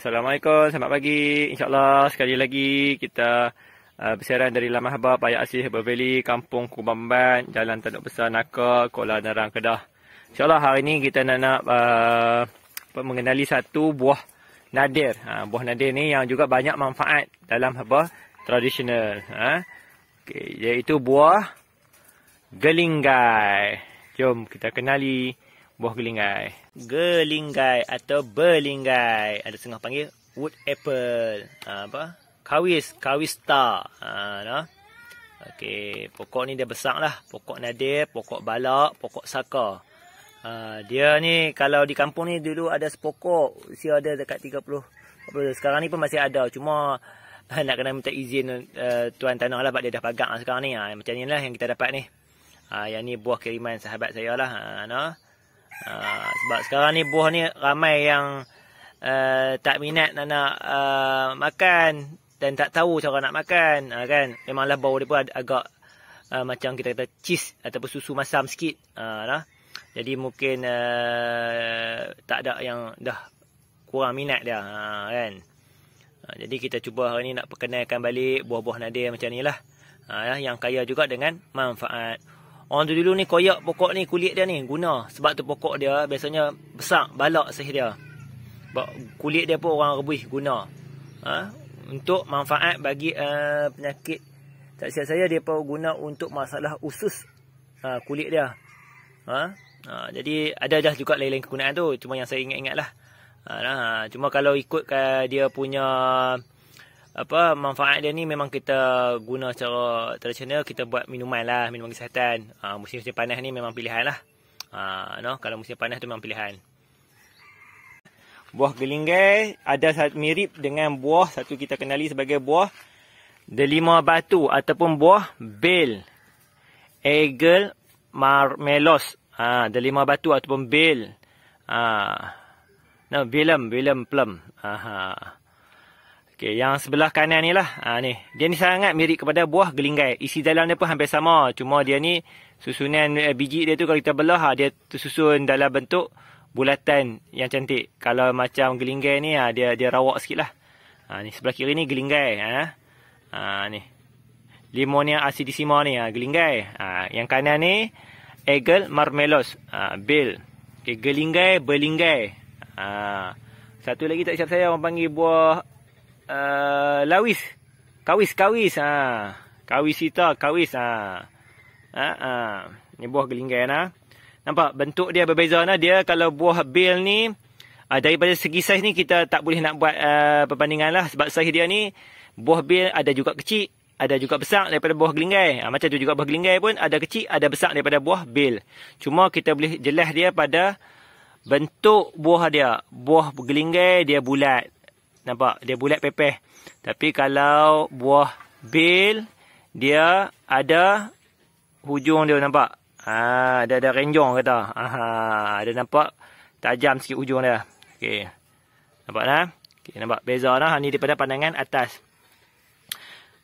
Assalamualaikum, selamat pagi. InsyaAllah sekali lagi kita uh, bersiaran dari Lama Habar, Payak Asih, Herbal Kampung Kubamban, Jalan Tanduk Besar, Naka, Kuala Narang, Kedah. InsyaAllah hari ini kita nak, nak uh, mengenali satu buah nadir. Ha, buah nadir ni yang juga banyak manfaat dalam haba tradisional. Ha? Okay, iaitu buah gelingai. Jom kita kenali buah gelingai gelinggai atau berlinggai. Ada setengah panggil wood apple. Ha, apa? Kawis, kawis star. Ha, ah, no? Okey, pokok ni dia besar lah. Pokok nadir, pokok balak, pokok saka. Ha, dia ni kalau di kampung ni dulu ada sepokok. Usia ada dekat 30. 40. Sekarang ni pun masih ada. Cuma nak kena minta izin uh, tuan tanah lah sebab dia dah pagang lah sekarang ni. Ha, macam ni lah yang kita dapat ni. Ha, yang ni buah kiriman sahabat saya lah. Ha, no? Ha, sebab sekarang ni buah ni ramai yang uh, tak minat nak, uh, makan dan tak tahu cara nak makan. Ha, kan? Memanglah bau dia pun ag agak uh, macam kita kata cheese ataupun susu masam sikit. Ha, lah. Jadi mungkin uh, tak ada yang dah kurang minat dia. Ha, kan? ha, jadi kita cuba hari ni nak perkenalkan balik buah-buah nadir macam ni lah. Ha, yang kaya juga dengan manfaat. Orang tu dulu ni koyak pokok ni kulit dia ni guna sebab tu pokok dia biasanya besar balak sih dia. Sebab kulit dia pun orang rebus guna. Ha? untuk manfaat bagi uh, penyakit tak siap saya dia pun guna untuk masalah usus uh, kulit dia. Ha? Uh, jadi ada dah juga lain-lain kegunaan tu cuma yang saya ingat-ingatlah. Ha nah, cuma kalau ikut eh, dia punya apa manfaat dia ni memang kita guna secara tradisional kita buat minuman lah minuman kesihatan ha, musim musim panas ni memang pilihan lah ha, no kalau musim panas tu memang pilihan buah gelinggai ada mirip dengan buah satu kita kenali sebagai buah delima batu ataupun buah bel eagle marmelos ha, delima batu ataupun bel ha. no bilam bilam plum aha ha. Okay, yang sebelah kanan ni lah. Ha, ni. Dia ni sangat mirip kepada buah gelinggai. Isi dalam dia pun hampir sama. Cuma dia ni susunan eh, biji dia tu kalau kita belah, ha, dia tersusun dalam bentuk bulatan yang cantik. Kalau macam gelinggai ni, ha, dia dia rawak sikit lah. Ha, ni sebelah kiri ni gelinggai. Ha. Ha, ni. Limonia acidissima ni, ha, gelinggai. Ha, yang kanan ni, Eagle marmelos. Ha, bill. Okay, gelinggai, berlinggai. Ha. Satu lagi tak siap saya orang panggil buah uh, lawis kawis kawis ha kawis sita kawis ha ha, ha. ni buah gelinggan nah ha. nampak bentuk dia berbeza nah dia kalau buah bil ni uh, daripada segi saiz ni kita tak boleh nak buat uh, perbandingan lah sebab saiz dia ni buah bil ada juga kecil ada juga besar daripada buah gelinggai. Ha, macam tu juga buah gelinggai pun ada kecil, ada besar daripada buah bil. Cuma kita boleh jelas dia pada bentuk buah dia. Buah gelinggai dia bulat. Nampak? Dia bulat pepeh. Tapi kalau buah bil, dia ada hujung dia nampak? Ha, dia ada renjong kata. Aha, dia nampak tajam sikit hujung dia. Okey. Nampak dah? Okey, nampak beza dah. Ini daripada pandangan atas.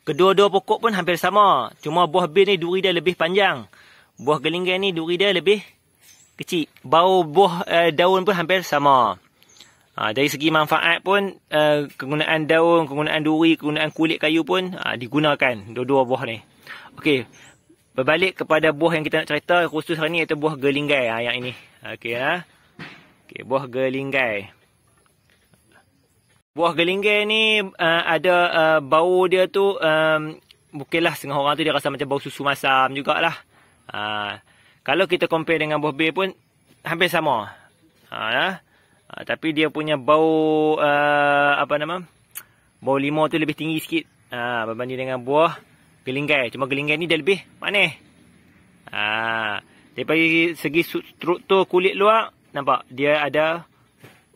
Kedua-dua pokok pun hampir sama. Cuma buah bil ni duri dia lebih panjang. Buah gelinggan ni duri dia lebih kecil. Bau buah eh, daun pun hampir sama. Ha, dari segi manfaat pun, uh, kegunaan daun, kegunaan duri, kegunaan kulit kayu pun uh, digunakan dua-dua buah ni. Okey, berbalik kepada buah yang kita nak cerita khusus hari ni iaitu buah gelinggai ha, yang ini. Okey, ha. okay, buah gelinggai. Buah gelinggai ni uh, ada uh, bau dia tu, um, bukanlah setengah orang tu dia rasa macam bau susu masam jugalah. Uh, kalau kita compare dengan buah bay pun, hampir sama. Haa, uh, ya. Ha, tapi dia punya bau uh, apa nama? Bau limau tu lebih tinggi sikit. Ha, berbanding dengan buah gelinggai. Cuma gelinggai ni dia lebih manis. Ah, ha, daripada segi struktur kulit luar nampak dia ada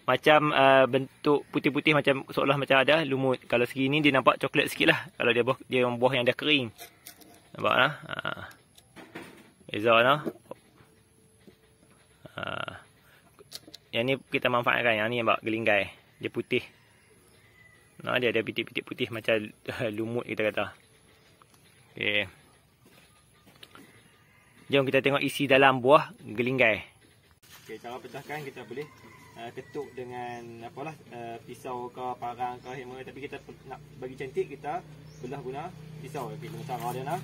macam uh, bentuk putih-putih macam seolah macam ada lumut. Kalau segi ni dia nampak coklat sikit lah. Kalau dia buah, dia buah yang dah kering. Nampak lah. Ha. Beza lah. Ha. Yang ni kita manfaatkan Yang ni nampak gelinggai Dia putih nah, Dia ada pitik-pitik putih Macam lumut kita kata okay. Jom kita tengok isi dalam buah gelinggai okay, Cara pecahkan kita boleh uh, Ketuk dengan apalah, uh, Pisau ke parang ke hemer. Tapi kita nak bagi cantik Kita belah guna pisau okay, Dengan cara dia nak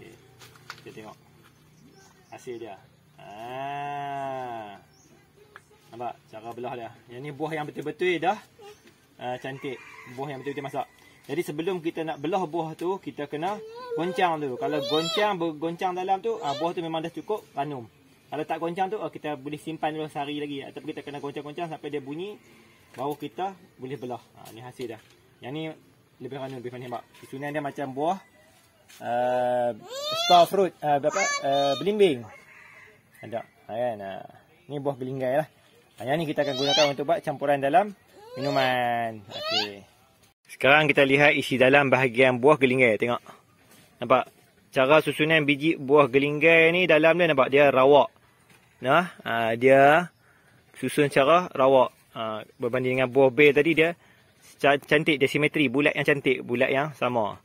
Okay, kita tengok hasil dia. Ah. Nampak cara belah dia. Yang ni buah yang betul-betul dah uh, cantik. Buah yang betul-betul masak. Jadi sebelum kita nak belah buah tu, kita kena goncang dulu. Kalau goncang bergoncang dalam tu, uh, buah tu memang dah cukup ranum. Kalau tak goncang tu, uh, kita boleh simpan dulu sehari lagi. Ataupun kita kena goncang-goncang sampai dia bunyi, baru kita boleh belah. Uh, ni hasil dah. Yang ni lebih ranum, lebih manis. Sebab dia macam buah uh, store fruit uh, apa uh, belimbing ada ah, kan uh, ni buah gelinggai lah ah, yang ni kita akan gunakan untuk buat campuran dalam minuman okey sekarang kita lihat isi dalam bahagian buah gelinggai tengok nampak cara susunan biji buah gelinggai ni dalam dia nampak dia rawak nah dia susun cara rawak uh, berbanding dengan buah bel tadi dia cantik dia simetri bulat yang cantik bulat yang sama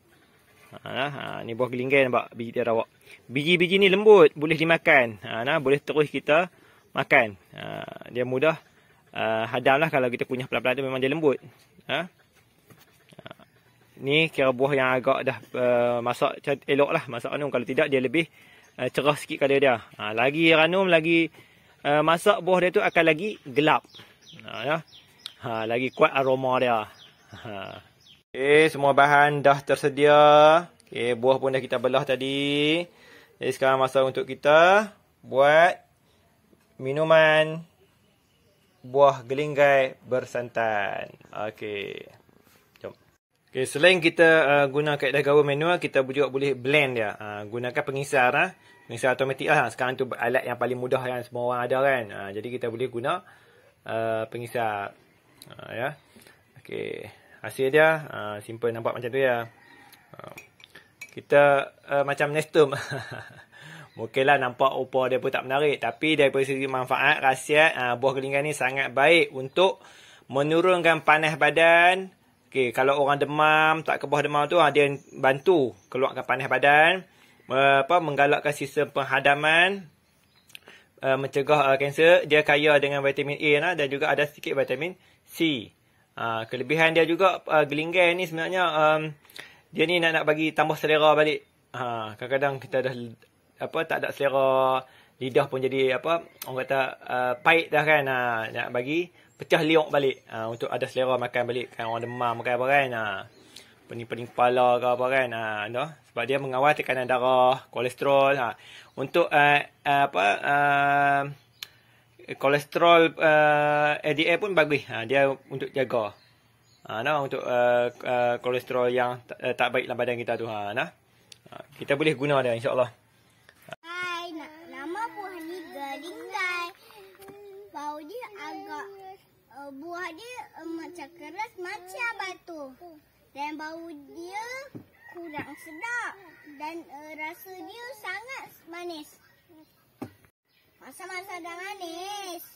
Ha, nah, ha, ni buah gelinggan nampak biji dia rawak. Biji-biji ni lembut, boleh dimakan. Ha, nah, boleh terus kita makan. Ha, dia mudah uh, ha, hadamlah kalau kita punya pelan-pelan tu memang dia lembut. Ha? Ha, ni kira buah yang agak dah uh, masak elok lah. Masak ranum. Kalau tidak dia lebih uh, cerah sikit kadar dia. Ha, lagi ranum, lagi uh, masak buah dia tu akan lagi gelap. Ha, ya? ha, lagi kuat aroma dia. Ha. Okay, eh, semua bahan dah tersedia. Okay, eh, buah pun dah kita belah tadi. Jadi sekarang masa untuk kita buat minuman buah gelinggai bersantan. Okay. Okay, selain kita uh, guna kaedah gawa manual, kita juga boleh blend dia. Uh, gunakan pengisar. Uh, pengisar automatik lah. Uh, sekarang tu alat yang paling mudah yang semua orang ada kan. Uh, jadi kita boleh guna uh, pengisar. Uh, ya. Yeah. Okay hasil dia uh, simple nampak macam tu ya. Uh, kita uh, macam nestum. lah nampak upo dia pun tak menarik tapi dari segi manfaat rahsia buah gelinggan ni sangat baik untuk menurunkan panas badan. Okey, kalau orang demam, tak kebah demam tu uh, dia bantu keluarkan panas badan, apa menggalakkan sistem penghadaman. mencegah uh, kanser dia kaya dengan vitamin A dan juga ada sikit vitamin C. Ah, kelebihan dia juga uh, gelinggan ni sebenarnya um, dia ni nak nak bagi tambah selera balik. Ha, kadang-kadang kita dah apa tak ada selera lidah pun jadi apa orang kata uh, pahit dah kan. Ha, nak bagi pecah liok balik ha, untuk ada selera makan balik kan orang demam makan apa kan. Ha, pening-pening kepala ke apa kan. Ha, no? Sebab dia mengawal tekanan darah, kolesterol. Ha. Untuk uh, uh, apa uh, kolesterol uh, eh, LDL pun bagus. Ha, dia untuk jaga. Ha, nah, untuk uh, uh, kolesterol yang uh, tak baik dalam badan kita tu. Ha, nah. Ha, kita boleh guna dia insyaAllah. Hai, nama buah ni gading gai. Bau dia agak, uh, buah dia uh, macam keras macam batu. Dan bau dia kurang sedap. Dan uh, rasa dia sangat manis. Masama sa danganis.